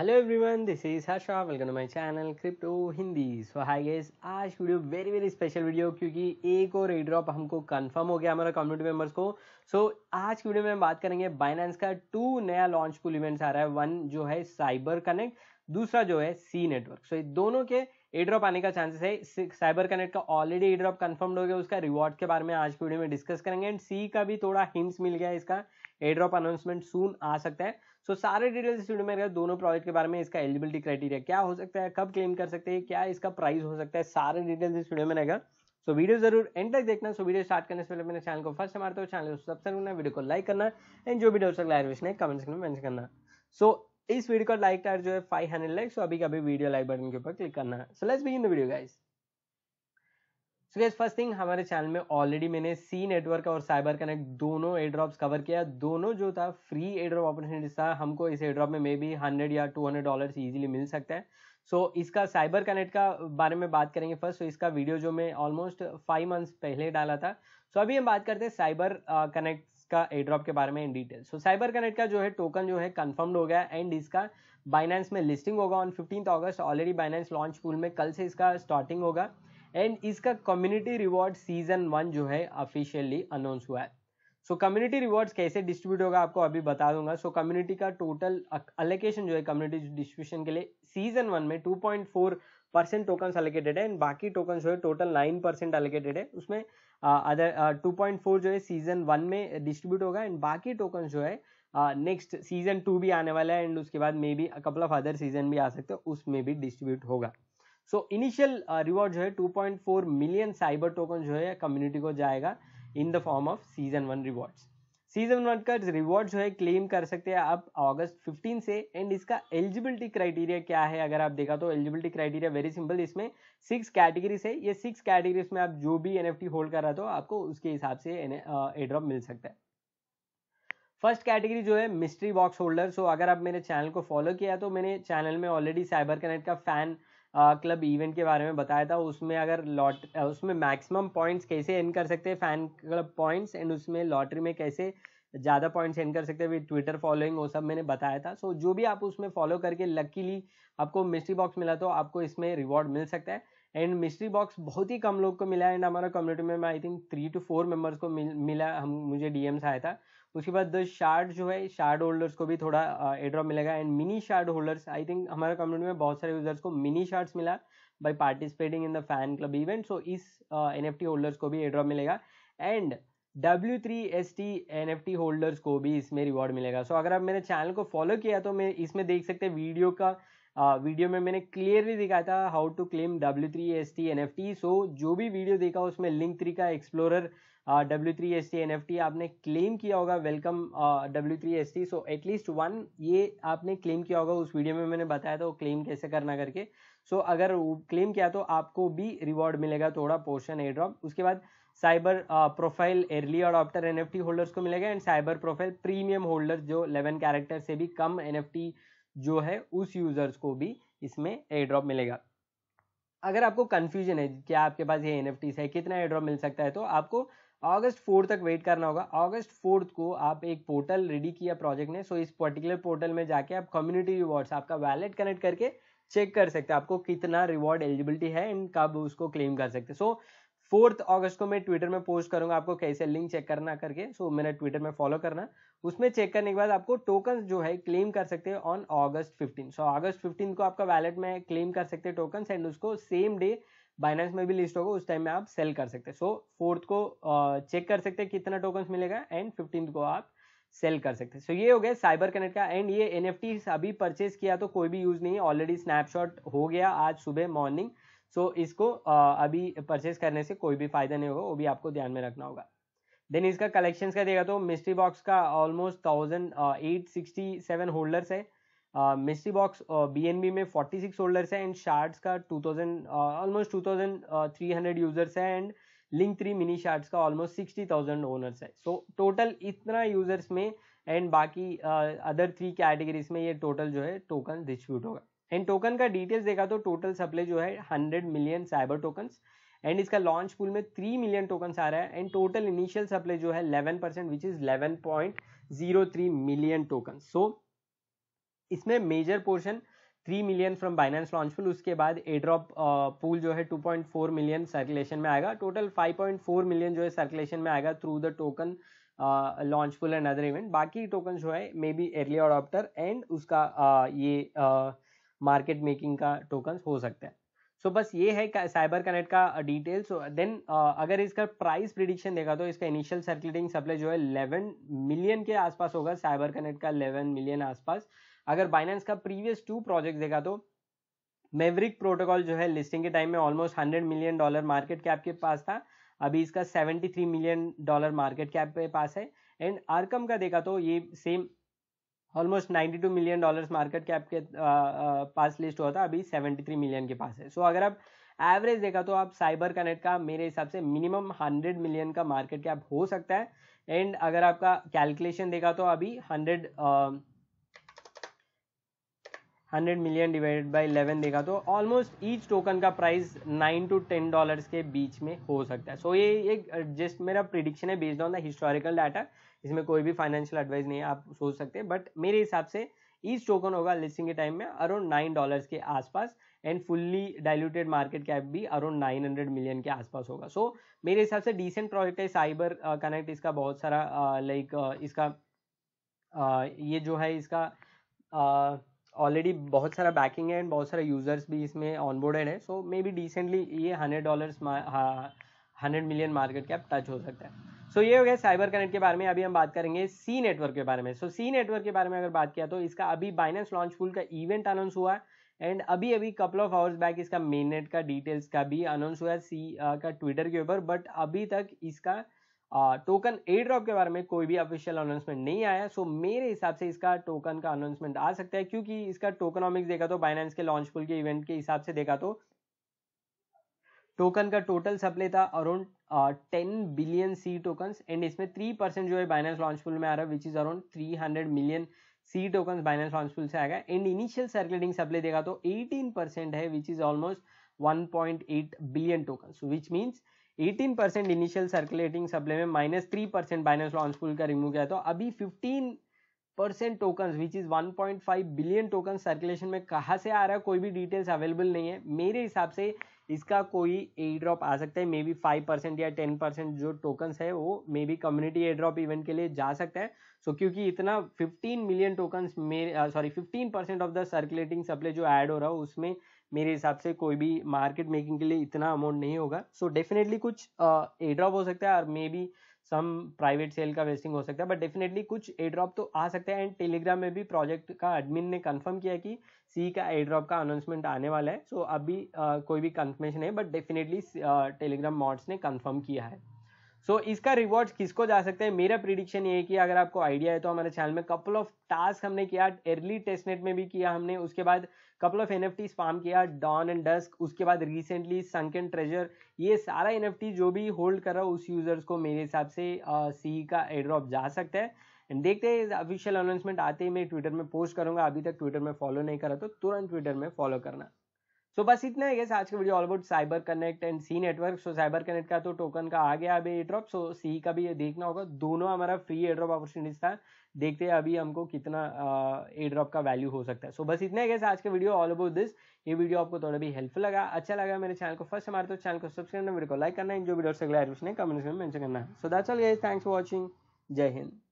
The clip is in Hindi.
hello everyone this is Harsha welcome to my channel crypto Hindi so hi guys आज video very very special video क्योंकि एक और ए ड्रॉप हमको कंफर्म हो गया हमारे कम्युनिटी मेंबर्स को सो so, आज की वीडियो में हम बात करेंगे बाइनेंस का टू नया लॉन्च पुल इवेंट्स आ रहा है वन जो है साइबर कनेक्ट दूसरा जो है सी नेटवर्क सो ये दोनों के ए ड्रॉप आने का चांसेस है साइबर कनेक्ट का ऑलरेडी ए ड्रॉप कन्फर्म्ड हो गया उसका रिवॉर्ड के बारे में आज की वीडियो में डिस्कस करेंगे एंड सी का भी थोड़ा हिंट्स मिल गया इसका ए ड्रॉप अनाउंसमेंट सून आ सकता है सो so, सारे डिटेल्स इस वीडियो में रहे दोनों प्रोजेक्ट के बारे में इसका एलिजिबिलिटी क्राइटेरिया क्या हो सकता है कब क्लेम कर सकते हैं क्या इसका प्राइस हो सकता है सारे डिटेल्स इस वीडियो में रहेगा सो so, वीडियो जरूर एंड तक देखना सो so, वीडियो स्टार्ट करने से पहले मेरे चैनल को फर्स्ट हमारे तो चैनल को सब्सक्राइब करना वीडियो को लाइक करना एंड जो भी डाउट लगा ने कमेंट सेक्शन में मैंशन करना सो so, इस वीडियो का लाइक टार जो है फाइव हंड्रेड लाइक सो अभी कभी वीडियो लाइक बटन के ऊपर क्लिक करना so let's begin the video guys so guys first thing हमारे चैनल में ऑलरेडी मैंने सी नेटवर्क और साइबर कनेक्ट दोनों एड्रॉप्स कवर किया दोनों जो था फ्री एड्रॉप अपॉर्चुनिटीज था हमको इस एड्रॉप में मे बी हंड्रेड या टू हंड्रेड डॉलर ईजिली मिल सकता है सो so, इसका साइबर कनेक्ट का बारे में बात करेंगे फर्स्ट so, इसका वीडियो जो मैं ऑलमोस्ट फाइव मंथ्स पहले डाला था सो so, अभी हम बात करते हैं साइबर कनेक्ट का एड्रॉप के बारे में in detail so CyberConnect का जो है टोकन जो है कन्फर्म्ड हो गया एंड इसका बाइनेंस में लिस्टिंग होगा on fifteenth August already Binance launchpool में कल से इसका स्टार्टिंग होगा एंड इसका कम्युनिटी रिवॉर्ड सीजन वन जो है ऑफिशियली अनाउंस हुआ है सो कम्युनिटी रिवॉर्ड्स कैसे डिस्ट्रीब्यूट होगा आपको अभी बता दूंगा सो so, कम्युनिटी का टोटल अलोकेशन जो है कम्युनिटी डिस्ट्रीब्यूशन के लिए सीजन वन में 2.4 परसेंट टोकन्स अलोकेटेड है एंड बाकी टोकन्स जो है टोटल 9 परसेंट अलोकेटेड है उसमें अदर uh, uh, 2.4 जो है सीजन वन में डिस्ट्रीब्यूट होगा एंड बाकी टोकन जो है नेक्स्ट सीजन टू भी आने वाला है एंड उसके बाद maybe couple of other season भी आ सकते हैं उसमें भी डिस्ट्रीब्यूट होगा सो इनिशियल रिवॉर्ड जो है 2.4 मिलियन साइबर टोकन जो है कम्युनिटी को जाएगा in the form of season one rewards season one का रिवॉर्ड जो है क्लेम कर सकते हैं आप अगस्त 15 से एंड इसका एलिजिबिलिटी क्राइटेरिया क्या है अगर आप देखा तो एलिजिबिलिटी क्राइटेरिया वेरी सिंपल इसमें सिक्स कैटेगरीज है ये सिक्स कैटेगरीज में आप जो भी एनएफटी होल्ड कर रहा हो आपको उसके हिसाब से एड्रॉप uh, मिल सकता है फर्स्ट कैटेगरी जो है मिस्ट्री बॉक्स होल्डर सो अगर आप मेरे चैनल को फॉलो किया तो मैंने चैनल में ऑलरेडी साइबर कनेक्ट का फैन क्लब इवेंट के बारे में बताया था उसमें अगर लॉट उसमें मैक्सिमम पॉइंट्स कैसे एन कर सकते हैं फैन क्लब पॉइंट्स एंड उसमें लॉटरी में कैसे ज़्यादा पॉइंट्स एन कर सकते हैं विद ट्विटर फॉलोइंग वो सब मैंने बताया था सो so, जो भी आप उसमें फॉलो करके लकीली आपको मिस्ट्री बॉक्स मिला तो आपको इसमें रिवॉर्ड मिल सकता है एंड मिस्ट्री बॉक्स बहुत ही कम लोग को मिला एंड हमारा कम्युनिटी में I think three two four members को मिल, मिला हम मुझे डीएम्स आया था उसके बाद शार्ड जो है शार्ड होल्डर्स को भी थोड़ा एड्रॉप मिलेगा and mini shard holders I think हमारे कम्युनिटी में बहुत सारे यूजर्स को मिनी शार्ड्स मिला by participating in the fan club event so इस एन एफ टी होल्डर्स को भी एड्रॉप मिलेगा and W three S T N F T holders को भी इसमें रिवॉर्ड मिलेगा सो so, अगर आप मेरे चैनल को फॉलो किया तो मैं इसमें देख सकते हैं वीडियो का आ, वीडियो में मैंने क्लियरली दिखाया था how to claim W three S T N F T so जो भी वीडियो देखा उसमें लिंक थ्री का explorer W three S T N F T आपने क्लेम किया होगा welcome W three S T so at least one ये आपने क्लेम किया होगा उस वीडियो में मैंने बताया था वो क्लेम कैसे करना करके सो so, अगर क्लेम किया तो आपको भी रिवॉर्ड मिलेगा थोड़ा पोर्शन एयर ड्रॉप उसके बाद cyber profile early adopter N F T holders को मिलेगा and cyber profile premium holder जो इलेवन कैरेक्टर से भी कम एन एफ टी जो है उस यूजर्स को भी इसमें एयर ड्रॉप मिलेगा अगर आपको कन्फ्यूजन है क्या आपके पास ये एन एफ है कितना एयर ड्रॉप मिल सकता है तो आपको अगस्त फोर्थ तक वेट करना होगा अगस्त फोर्थ को आप एक पोर्टल रेडी किया प्रोजेक्ट ने सो इस पर्टिकुलर पोर्टल में जाके आप कम्युनिटी रिवॉर्ड्स आपका वैलेट कनेक्ट करके चेक कर सकते हैं आपको कितना रिवॉर्ड एलिजिबिलिटी है एंड कब उसको क्लेम कर सकते सो फोर्थ अगस्त को मैं ट्विटर में पोस्ट करूंगा आपको कैसे लिंक चेक करना करके सो so, मेरा ट्विटर में फॉलो करना उसमें चेक करने के बाद आपको टोकन जो है क्लेम कर सकते हैं on August fifteen so August fifteen को आपका वैलेट में क्लेम कर सकते हैं टोकन एंड उसको सेम डे बाइनेंस में भी लिस्ट होगा उस टाइम में आप सेल कर सकते हैं सो फोर्थ को चेक कर सकते हैं कितना टोकन मिलेगा एंड फिफ्टींथ को आप सेल कर सकते हैं सो ये हो गया साइबर कनेक्ट का एंड ये एन अभी परचेज किया तो कोई भी यूज़ नहीं है ऑलरेडी स्नैपशॉट हो गया आज सुबह मॉर्निंग सो so, इसको अभी परचेज करने से कोई भी फायदा नहीं होगा वो भी आपको ध्यान में रखना होगा देन इसका कलेक्शंस का देखा तो मिस्ट्री बॉक्स का almost thousand eight sixty seven holders है मिस्सी बॉक्स बी में 46 होल्डर्स है एंड शार्ट्स का 2000 ऑलमोस्ट uh, 2300 यूजर्स है and link three mini shards का ऑलमोस्ट सिक्सटी थाउजेंड ओनर्स है सो so, टोटल इतना यूजर्स में एंड बाकी अदर थ्री कैटेगरीज में ये टोटल जो है टोकन डिस्ट्रीब्यूट होगा एंड टोकन का डिटेल्स देखा तो टोटल सप्लाई जो है hundred million cyber tokens and इसका लॉन्च पूल में थ्री मिलियन टोकन्स आ रहा है एंड टोटल इनिशियल सप्लाई जो है eleven percent which is eleven point zero three million token so इसमें major portion three million from Binance launch उसके बाद एड्रॉप पूल जो है two point four million circulation में आएगा total five point four million जो है सर्कुलेशन में आएगा through the token launchpool and other event बाकी टोकन जो है maybe early adopter and उसका uh, ये मार्केट मेकिंग का टोकन हो सकता है सो so, बस ये है साइबर कनेक्ट का डिटेल सो देन अगर इसका प्राइस प्रिडिक्शन देखा तो इसका इनिशियल सर्कुलेटिंग सप्लाई जो है 11 मिलियन के आसपास होगा साइबर कनेक्ट का 11 मिलियन आसपास अगर बाइनेंस का प्रीवियस टू प्रोजेक्ट देखा तो मेवरिक प्रोटोकॉल जो है लिस्टिंग के टाइम में almost hundred million dollar market cap के पास था अभी इसका seventy three million dollar market cap के पास है एंड आरकम का देखा तो ये same almost ninety two million dollar market cap के पास लिस्ट हुआ था अभी सेवेंटी थ्री मिलियन के पास है सो so, अगर आप एवरेज देखा तो आप साइबर कनेक्ट का मेरे हिसाब से मिनिमम हंड्रेड मिलियन का मार्केट कैप हो सकता है एंड अगर आपका कैलकुलेशन देखा तो अभी hundred hundred million divided by eleven देखा तो ऑलमोस्ट ईच टोकन का price nine to ten dollars के बीच में हो सकता है सो so, ये एक जस्ट मेरा प्रिडिक्शन है based on the historical data इसमें कोई भी फाइनेंशियल एडवाइस नहीं है आप सोच सकते हैं बट मेरे हिसाब से ईच टोकन होगा लिस्टिंग के टाइम में अराउंड नाइन डॉलर्स के आसपास and fully diluted market cap भी अराउंड नाइन हंड्रेड मिलियन के आसपास होगा सो so, मेरे हिसाब से डिसेंट प्रोजेक्ट है साइबर कनेक्ट uh, इसका बहुत सारा लाइक uh, like, uh, इसका ये जो है इसका ऑलरेडी बहुत सारा बैकिंग है एंड बहुत सारा यूज़र्स भी इसमें ऑनबोर्डेड है सो मे बी डिसेंटली ये hundred dollars hundred million market cap touch हो सकता है सो so, ये हो गया साइबर कनेक्ट के बारे में अभी हम बात करेंगे सी नेटवर्क के बारे में सो सी नेटवर्क के बारे में अगर बात किया तो इसका अभी बाइनेंस लॉन्च फुल का इवेंट अनाउंस हुआ है एंड अभी अभी कपल ऑफ आवर्स बैक इसका मेन नेट का डिटेल्स का भी अनाउंस हुआ है सी uh, का ट्विटर के ऊपर बट अभी तक इसका टोकन ए ड्रॉप के बारे में कोई भी ऑफिशियल अनाउंसमेंट नहीं आया सो मेरे हिसाब से इसका टोकन का अनाउंसमेंट आ सकता है क्योंकि इसका टोकनॉमिक्स देखा तो बाइनेंस के लॉन्च पुल के इवेंट के हिसाब से देखा तो टोकन का टोटल सप्लाई था around ten billion Sei token and इसमें थ्री परसेंट जो है बाइनेंस लॉन्च पुल में आ रहा है which is around three hundred million Sei token Binance launchpool से आएगा एंड इनिशियल सर्कुलेटिंग सप्लाई देखा तो एटीन परसेंट है which is almost one point eight billion token which means 18 percent initial circulating supply में minus three percent Binance launchpool का रिमूव किया तो अभी 15 percent token which is 1.5 billion token circulation में कहाँ से आ रहा है कोई भी डिटेल्स अवेलेबल नहीं है मेरे हिसाब से इसका कोई ए ड्रॉप आ सकता है मे बी फाइव परसेंट या टेन परसेंट जो टोकन्स है वो maybe community airdrop event के लिए जा सकता है सो so, क्योंकि इतना फिफ्टीन मिलियन टोकन्स मेरे sorry fifteen percent of the circulating supply जो ऐड हो रहा है उसमें मेरे हिसाब से कोई भी मार्केट मेकिंग के लिए इतना अमाउंट नहीं होगा सो so डेफिनेटली कुछ ए ड्रॉप हो सकता है और maybe some private sale का वेस्टिंग हो सकता है बट डेफिनेटली कुछ ए ड्रॉप तो आ सकता है एंड टेलीग्राम में भी प्रोजेक्ट का एडमिन ने कंफर्म किया कि सी का ए ड्रॉप का अनाउंसमेंट आने वाला है सो so अभी uh, कोई भी कंफर्मेशन है बट डेफिनेटली टेलीग्राम मॉड्स ने कंफर्म किया है सो so, इसका रिवॉर्ड किसको जा सकता है मेरा प्रिडिक्शन ये है कि अगर आपको आइडिया है तो हमारे चैनल में कपल ऑफ टास्क हमने किया अर्ली टेस्टनेट में भी किया हमने उसके बाद couple of N F spam किया डॉन एंड डस्क उसके बाद रिसेंटली संक एंड ट्रेजर ये सारा एन जो भी होल्ड कर रहा हो उस यूजर्स को मेरे हिसाब से सी का एड्रॉप जा सकता है एंड देखते हैं ऑफिशियल अनाउंसमेंट आते ही मैं ट्विटर में पोस्ट करूंगा अभी तक ट्विटर में फॉलो नहीं करा तो तुरंत ट्विटर में फॉलो करना सो बस इतना है गैस आज का video all about CyberConnect and Sei network so CyberConnect का तो टोकन का आ गया अभी ड्रॉप सो सी का भी देखना होगा दोनों हमारा फ्री एड्रॉप अपॉर्चुनिटीज था देखते हैं अभी हमको कितना ए ड्रॉप का वैल्यू हो सकता है सो so, बस इतना है गैस आज का वीडियो ऑल अबाउट दिस ये वीडियो आपको थोड़ा भी हेल्पफुल लगा अच्छा लगा मेरे चैनल को फर्स्ट हमारे तो चैनल को सब्सक्राइब करना वीडियो को लाइक करना जो वीडियो से कमेंट में मैंशन करना so that's all guys thanks for watching जय हिंद